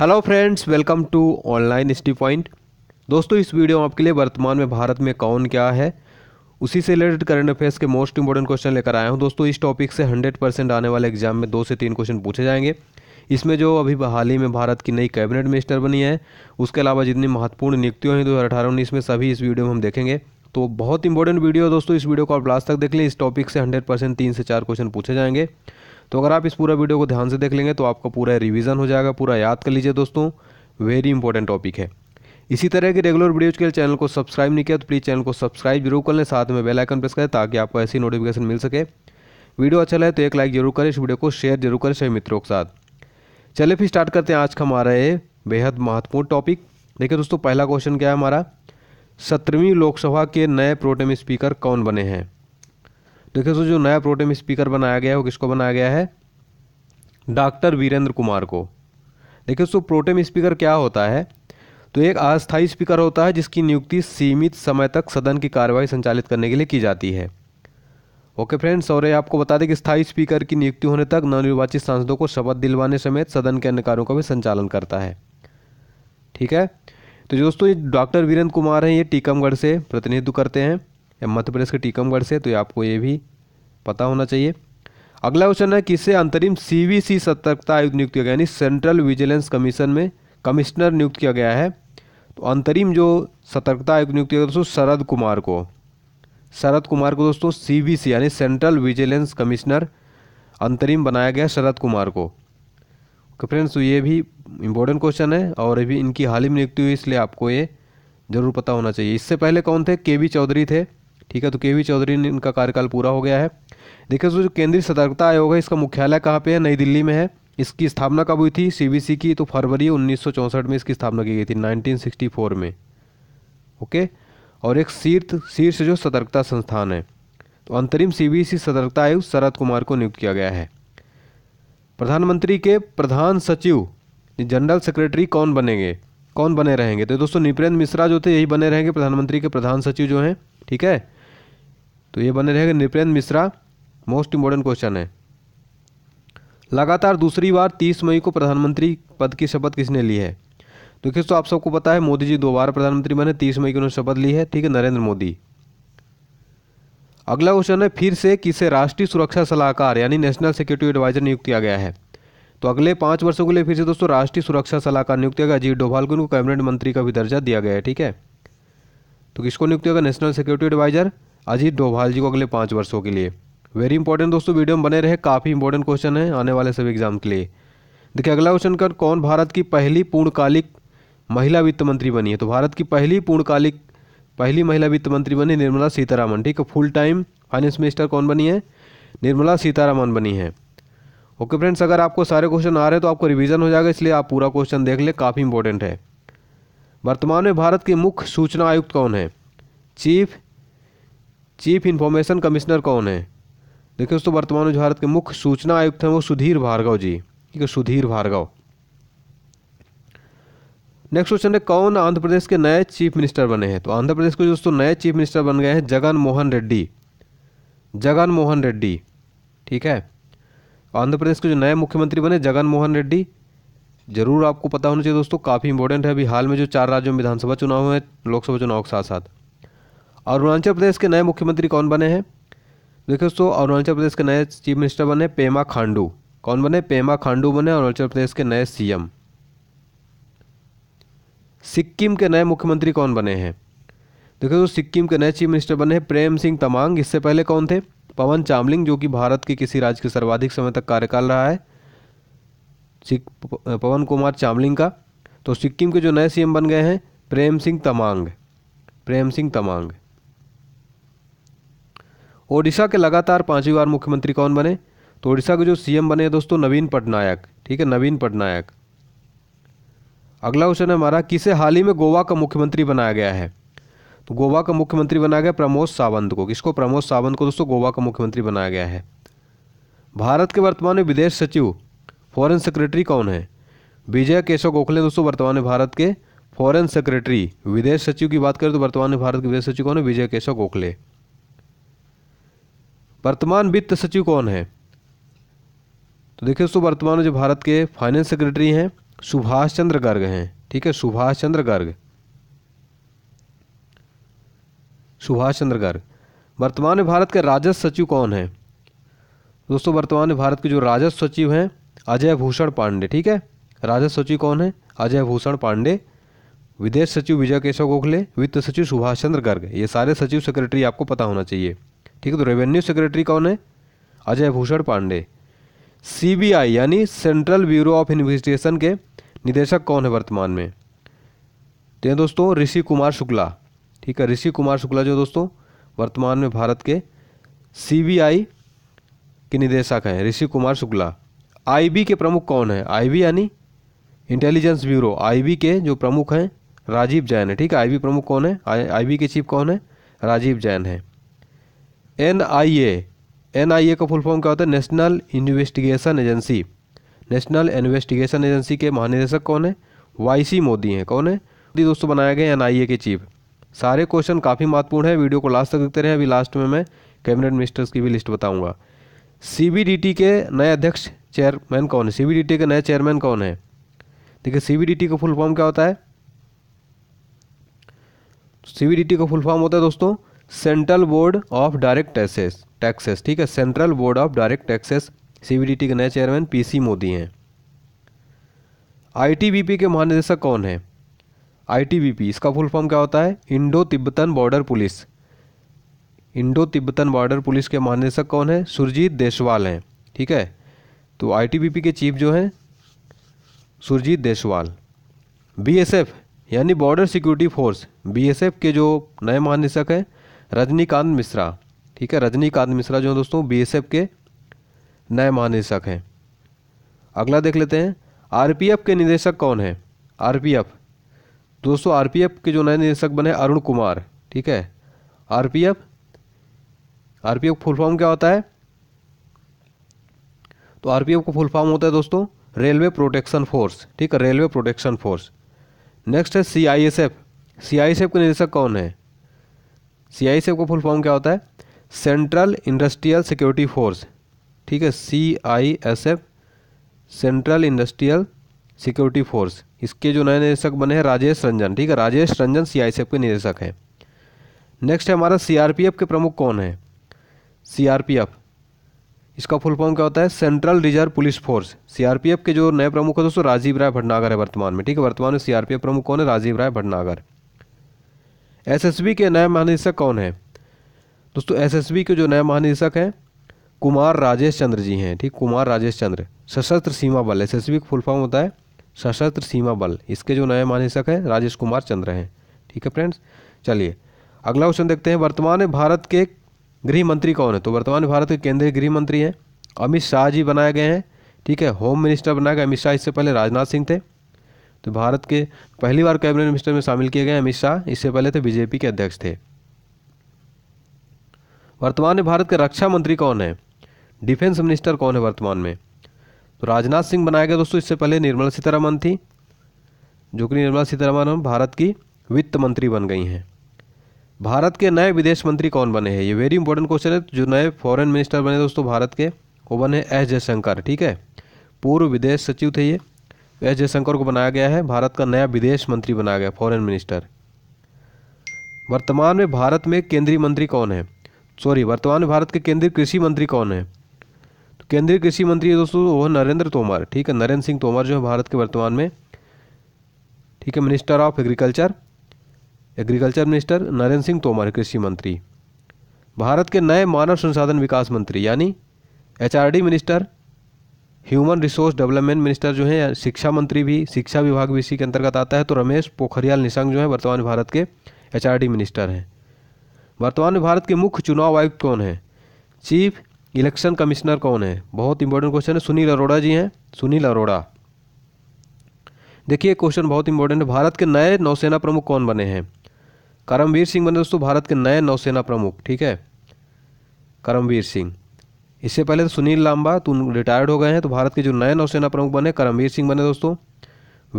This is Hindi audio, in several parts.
hello friends welcome to online study point दोस्तों इस वीडियो में आपके लिए वर्तमान में भारत में कौन क्या है उसी से रिलेटेड करंट अफेयर्स के मोस्ट इंपॉर्टेंट क्वेश्चन लेकर आया हूं दोस्तों इस टॉपिक से 100 परसेंट आने वाले एग्जाम में दो से तीन क्वेश्चन पूछे जाएंगे इसमें जो अभी हाल ही में भारत की नई कैबिनेट मिनिस्टर बनी है उसके अलावा जितनी महत्वपूर्ण नियुक्तियों हैं दो हज़ार अठारह उन्नीस में सभी इस वीडियो में हम देखेंगे तो बहुत इंपॉर्टेंट वीडियो है दोस्तों इस वीडियो को आप लास्ट तक देख लें इस टॉपिक से हंड्रेड परसेंट तीन से चार क्वेश्चन पूछे जाएंगे तो अगर आप इस पूरा वीडियो को ध्यान से देख लेंगे तो आपका पूरा रिविज़न हो जाएगा पूरा याद कर लीजिए दोस्तों वेरी इंपॉर्टेंट टॉपिक है इसी तरह की रेगुलर वीडियोज के लिए चैनल को सब्सक्राइब नहीं किया तो प्लीज़ चैनल को सब्सक्राइब जरूर कर लें साथ में बेल आइकन प्रेस करें ताकि आपको ऐसी नोटिफिकेशन मिल सके वीडियो अच्छा लगे तो एक लाइक जरूर करें इस वीडियो को शेयर जरूर करें सभी मित्रों के साथ चले फिर स्टार्ट करते हैं आज का हमारा ये बेहद महत्वपूर्ण टॉपिक देखिए दोस्तों पहला क्वेश्चन क्या है हमारा सत्रहवीं लोकसभा के नए प्रोटेम स्पीकर कौन बने हैं देखिए सो जो नया प्रोटेम स्पीकर बनाया गया है वो किसको बनाया गया है डॉक्टर वीरेंद्र कुमार को देखिए सो प्रोटेम स्पीकर क्या होता है तो एक अस्थायी स्पीकर होता है जिसकी नियुक्ति सीमित समय तक सदन की कार्यवाही संचालित करने के लिए की जाती है ओके फ्रेंड्स और आपको बता दें कि स्थायी स्पीकर की नियुक्ति होने तक नवनिर्वाचित सांसदों को शपथ दिलवाने समेत सदन के अन्य कार्यों का भी संचालन करता है ठीक है तो दोस्तों ये डॉक्टर वीरेंद्र कुमार हैं ये टीकमगढ़ से प्रतिनिधित्व करते हैं मध्य प्रदेश के टीकमगढ़ से तो ये आपको ये भी पता होना चाहिए अगला क्वेश्चन है किसे अंतरिम सीवीसी सतर्कता आयुक्त नियुक्त किया गया यानी सेंट्रल विजिलेंस कमीशन में कमिश्नर नियुक्त किया गया है तो अंतरिम जो सतर्कता आयुक्त नियुक्त किया गया दोस्तों शरद कुमार को शरद कुमार को दोस्तों सी यानी सेंट्रल विजिलेंस कमिश्नर अंतरिम बनाया गया शरद कुमार को तो फ्रेंड्स तो ये भी इम्पोर्टेंट क्वेश्चन है और ये इनकी हाल ही में नियुक्ति हुई इसलिए आपको ये ज़रूर पता होना चाहिए इससे पहले कौन थे के वी चौधरी थे ठीक है तो के वी चौधरी ने इनका कार्यकाल पूरा हो गया है देखिए जो केंद्रीय सतर्कता आयोग है इसका मुख्यालय कहाँ पे है नई दिल्ली में है इसकी स्थापना कब हुई थी सी की तो फरवरी उन्नीस में इसकी स्थापना की गई थी नाइनटीन में ओके और एक शीर्थ शीर्ष जो सतर्कता संस्थान है तो अंतरिम सी सतर्कता आयुक्त शरद कुमार को नियुक्त किया गया है प्रधानमंत्री के प्रधान सचिव जनरल सेक्रेटरी कौन बनेंगे कौन बने रहेंगे तो दोस्तों निपेंद्र मिश्रा जो थे यही बने रहेंगे प्रधानमंत्री के प्रधान सचिव जो हैं ठीक है तो ये बने रहेंगे Nripendra Mishra most important question है लगातार दूसरी बार तीस मई को प्रधानमंत्री पद की शपथ किसने ली है देखिए तो आप सबको पता है मोदी जी दो बार प्रधानमंत्री बने तीस मई को उन्होंने शपथ ली है ठीक है नरेंद्र मोदी अगला क्वेश्चन है फिर से किसे राष्ट्रीय सुरक्षा सलाहकार यानी नेशनल सिक्योरिटी एडवाइजर नियुक्त किया गया है तो अगले पाँच वर्षों के लिए फिर से दोस्तों राष्ट्रीय सुरक्षा सलाहकार नियुक्त किया गया जी डोभाल को कैबिनेट मंत्री का भी दर्जा दिया गया है ठीक है तो किसको नियुक्त किया गया national security adviser Ajit Doval ji को अगले पाँच वर्षों के लिए वेरी इंपॉर्टेंट दोस्तों वीडियो में बने रहे काफ़ी इंपॉर्टेंट क्वेश्चन है आने वाले सभी एग्जाम के लिए देखिए अगला क्वेश्चन कर कौन भारत की पहली पूर्णकालिक महिला वित्त मंत्री बनी है तो भारत की पहली पूर्णकालिक पहली महिला वित्त मंत्री बनी निर्मला सीतारामन ठीक है फुल टाइम फाइनेंस मिनिस्टर कौन बनी है निर्मला सीतारामन बनी है ओके फ्रेंड्स अगर आपको सारे क्वेश्चन आ रहे हैं तो आपको रिवीजन हो जाएगा इसलिए आप पूरा क्वेश्चन देख लें काफ़ी इंपॉर्टेंट है वर्तमान में भारत के मुख्य सूचना आयुक्त कौन है चीफ चीफ इन्फॉर्मेशन कमिश्नर कौन है देखिए दोस्तों वर्तमान में भारत के मुख्य सूचना आयुक्त हैं वो सुधीर भार्गव जी ठीक है सुधीर भार्गव नेक्स्ट क्वेश्चन है कौन आंध्र प्रदेश के नए चीफ मिनिस्टर बने हैं तो आंध्र प्रदेश के दोस्तों नए चीफ मिनिस्टर बन गए हैं जगन मोहन रेड्डी जगन मोहन रेड्डी ठीक है आंध्र प्रदेश के जो नए मुख्यमंत्री बने जगन मोहन रेड्डी जरूर आपको पता होना चाहिए दोस्तों काफ़ी इंपॉर्टेंट है अभी हाल में जो चार राज्यों में विधानसभा चुनाव हुए लोकसभा चुनाव के साथ साथ अरुणाचल प्रदेश के नए मुख्यमंत्री कौन बने हैं देखिए दोस्तों अरुणाचल प्रदेश के नए चीफ मिनिस्टर बने पेमा खांडू कौन बने पेमा खांडू बने अरुणाचल प्रदेश के नए सीएम सिक्किम के नए मुख्यमंत्री कौन बने हैं देखो तो सिक्किम के नए चीफ मिनिस्टर बने हैं प्रेम सिंह तमांग इससे पहले कौन थे पवन चामलिंग जो कि भारत के किसी राज्य के सर्वाधिक समय तक कार्यकाल रहा है पवन कुमार चामलिंग का तो सिक्किम के जो नए सीएम बन गए हैं प्रेम सिंह तमांग प्रेम सिंह तमांग ओडिशा के लगातार पांचवी बार मुख्यमंत्री कौन बने तो ओडिशा के जो सीएम बने दोस्तों नवीन पटनायक ठीक है नवीन पटनायक अगला क्वेश्चन है हमारा किसे हाल ही में गोवा का मुख्यमंत्री बनाया गया है तो गोवा का मुख्यमंत्री बनाया गया प्रमोद सावंत को किसको प्रमोद सावंत को दोस्तों गोवा का मुख्यमंत्री बनाया गया है भारत के वर्तमान में विदेश सचिव फॉरेन सेक्रेटरी कौन है विजय केशव गोखले दोस्तों वर्तमान में भारत के फॉरेन सेक्रेटरी विदेश सचिव की बात करें तो वर्तमान में भारत के विदेश सचिव कौन है विजय केशव गोखले वर्तमान वित्त सचिव कौन है तो देखिए दोस्तों वर्तमान में जो भारत के फाइनेंस सेक्रेटरी हैं सुभाष चंद्र गर्ग हैं ठीक है सुभाष चंद्र गर्ग सुभाष चंद्र गर्ग वर्तमान में भारत के राजस्व सचिव कौन है दोस्तों वर्तमान में भारत के जो राजस्व सचिव हैं अजय भूषण पांडे ठीक है राजस्व सचिव कौन है अजय भूषण पांडे विदेश सचिव विजय केशव गोखले वित्त सचिव सुभाष चंद्र गर्ग ये सारे सचिव सेक्रेटरी आपको पता होना चाहिए ठीक है तो रेवेन्यू सेक्रेटरी कौन है अजय भूषण पांडे सीबीआई यानी सेंट्रल ब्यूरो ऑफ इन्वेस्टिगेशन के निदेशक कौन है वर्तमान में तो दोस्तों ऋषि कुमार शुक्ला ठीक है ऋषि कुमार शुक्ला जो दोस्तों वर्तमान में भारत के सीबीआई के निदेशक हैं ऋषि कुमार शुक्ला आईबी के प्रमुख कौन है आईबी यानी इंटेलिजेंस ब्यूरो आईबी के जो प्रमुख हैं राजीव जैन है ठीक है आईबी प्रमुख कौन है आईबी के चीफ कौन है राजीव जैन है एनआईए एनआईए का फुल फॉर्म क्या होता है national investigation agency national investigation agency के महानिदेशक कौन है वाईसी मोदी हैं कौन है मोदी दोस्तों बनाए गए एनआईए के चीफ सारे क्वेश्चन काफ़ी महत्वपूर्ण है वीडियो को लास्ट तक देखते रहे अभी लास्ट में मैं कैबिनेट मिनिस्टर्स की भी लिस्ट बताऊंगा सी के नए अध्यक्ष चेयरमैन कौन है सी के नए चेयरमैन कौन है देखिए सीबीडीटी का फुल फॉर्म क्या होता है सीबीडीटी का फुल फॉर्म होता है दोस्तों central board of direct taxes taxes ठीक है central board of direct taxes CBDT के नए चेयरमैन पीसी मोदी हैं आईटीबीपी के महानिदेशक कौन है आईटीबीपी इसका फुल फॉर्म क्या होता है Indo Tibetan border police Indo Tibetan border police के महानिदेशक कौन है सुरजीत देशवाल हैं ठीक है तो आईटीबीपी के चीफ जो हैं सुरजीत देशवाल बीएसएफ यानी बॉर्डर सिक्योरिटी फोर्स बीएसएफ के जो नए महानिदेशक हैं रजनीकांत मिश्रा ठीक है रजनीकांत मिश्रा जो है दोस्तों बीएसएफ के नए महानिदेशक हैं अगला देख लेते हैं आरपीएफ के निदेशक कौन है आरपीएफ दोस्तों आरपीएफ के जो नए निदेशक बने अरुण कुमार ठीक है आरपीएफ आरपीएफ फुल फॉर्म क्या होता है तो आरपीएफ का फुल फॉर्म होता है दोस्तों रेलवे प्रोटेक्शन फोर्स ठीक है रेलवे प्रोटेक्शन फोर्स नेक्स्ट है C I S F C I S F के निदेशक कौन है सी आई एस एफ का फुल फॉर्म क्या होता है सेंट्रल इंडस्ट्रियल सिक्योरिटी फोर्स ठीक है C I S F central industrial security force इसके जो नए निदेशक बने हैं राजेश रंजन ठीक है Rajesh Ranjan C I S F के निदेशक हैं नेक्स्ट है हमारा सी आर पी एफ के प्रमुख कौन है सी आर पी एफ इसका फुल फॉर्म क्या होता है central reserve police force CRPF के जो नए प्रमुख है दोस्तों राजीव राय भटनागर है वर्तमान में ठीक है वर्तमान में सीआरपीएफ प्रमुख कौन है राजीव राय भटनागर एसएसबी के नए महानिदेशक कौन है दोस्तों एसएसबी के जो नए महानिदेशक हैं कुमार राजेश चंद्र जी हैं ठीक कुमार राजेश चंद्र सशस्त्र सीमा बल एस एस फुल फॉर्म होता है सशस्त्र सीमा बल इसके जो नए महानिदेशक हैं राजेश कुमार चंद्र हैं ठीक है फ्रेंड्स चलिए अगला क्वेश्चन देखते हैं वर्तमान भारत के गृह मंत्री कौन है तो वर्तमान भारत के केंद्रीय गृह मंत्री हैं अमित शाह जी बनाए गए हैं ठीक है होम मिनिस्टर बनाए गए अमित शाह इससे पहले राजनाथ सिंह थे तो भारत के पहली बार कैबिनेट मिनिस्टर में शामिल किए गए अमित शाह इससे पहले थे बीजेपी के अध्यक्ष थे वर्तमान में भारत के रक्षा मंत्री कौन है डिफेंस मिनिस्टर कौन है वर्तमान में तो राजनाथ सिंह बनाया गया दोस्तों इससे पहले निर्मला सीतारमन थी जो कि निर्मला सीतारमन भारत की वित्त मंत्री बन गई हैं भारत के नए विदेश मंत्री कौन बने हैं ये वेरी इंपॉर्टेंट क्वेश्चन है जो नए फॉरेन मिनिस्टर बने दोस्तों भारत के वो बने एस जयशंकर ठीक है पूर्व विदेश सचिव थे ये एस जयशंकर को बनाया गया है भारत का नया विदेश मंत्री बनाया गया फॉरेन मिनिस्टर वर्तमान में भारत में केंद्रीय मंत्री कौन है सॉरी वर्तमान में भारत के केंद्रीय कृषि मंत्री कौन है केंद्रीय कृषि मंत्री है दोस्तों वो नरेंद्र तोमर ठीक है नरेंद्र सिंह तोमर जो है भारत के वर्तमान में ठीक है minister of agriculture agriculture minister Narendra Singh Tomar कृषि मंत्री भारत के नए मानव संसाधन विकास मंत्री यानी HRD minister human resource development minister जो है शिक्षा मंत्री भी शिक्षा विभाग भी इसी के अंतर्गत आता है तो रमेश पोखरियाल निशंक जो है वर्तमान भारत के एचआरडी मिनिस्टर हैं वर्तमान में भारत के मुख्य चुनाव आयुक्त कौन है चीफ इलेक्शन कमिश्नर कौन है बहुत इंपॉर्टेंट क्वेश्चन है सुनील अरोड़ा जी हैं सुनील अरोड़ा देखिए क्वेश्चन बहुत इंपॉर्टेंट है भारत के नए नौसेना प्रमुख कौन बने हैं करमवीर सिंह बने दोस्तों भारत के नए नौसेना प्रमुख ठीक है करमवीर सिंह इससे पहले तो सुनील लांबा तो रिटायर्ड हो गए हैं तो भारत के जो नए नौसेना प्रमुख बने करमवीर सिंह बने दोस्तों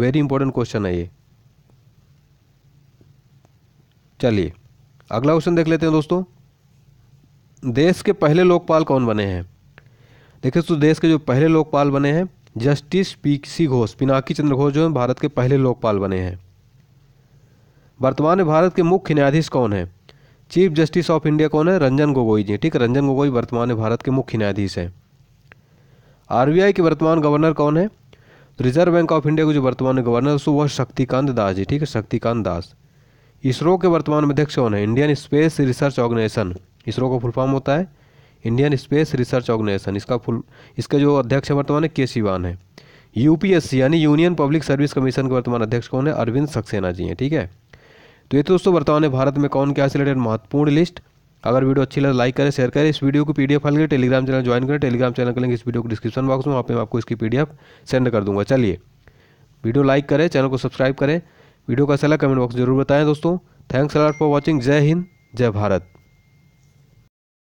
वेरी इंपॉर्टेंट क्वेश्चन है ये चलिए अगला क्वेश्चन देख लेते हैं दोस्तों देश के पहले लोकपाल कौन बने हैं देखिए तो देश के जो पहले लोकपाल बने हैं justice P C Ghosh Pinaki Chandra Ghosh जो है भारत के पहले लोकपाल बने हैं वर्तमान में भारत के मुख्य न्यायाधीश कौन है चीफ जस्टिस ऑफ इंडिया कौन है रंजन गोगोई जी ठीक है रंजन गोगोई वर्तमान में भारत के मुख्य न्यायाधीश हैं आरबीआई के वर्तमान गवर्नर कौन है रिजर्व बैंक ऑफ इंडिया के जो वर्तमान गवर्नर सो वह शक्तिकांत दास जी ठीक है शक्तिकांत दास इसरो के वर्तमान अध्यक्ष कौन है Indian space research organisation ISRO का फुल फॉर्म होता है इंडियन स्पेस रिसर्च ऑर्गेनाइजेशन इसका फुल इसका जो अध्यक्ष है वर्तमान है के सिवान है यूपीएससी यानी यूनियन पब्लिक सर्विस कमीशन के वर्तमान अध्यक्ष कौन है अरविंद सक्सेना जी हैं ठीक है तो ये तो दोस्तों वर्तमान है भारत में कौन क्या से रिलेटेड महत्वपूर्ण लिस्ट अगर वीडियो अच्छी लगे लाइक तो करें शेयर करें इस वीडियो को पीडीएफ डी करें टेलीग्राम चैनल ज्वाइन करें टेलीग्राम चैनल का लिंक इस वीडियो को डिस्क्रिप्शन बॉक्स में वहाँ पर मैं आपको इसकी पीडीएफ सेंड कर दूंगा चलिए वीडियो लाइक करें चैनल को सब्सक्राइब करें वीडियो का सलाह कमेंट बॉक्स जरूर बताएं दोस्तों थैंक्स अलॉट फॉर वॉचिंग जय हिंद जय भारत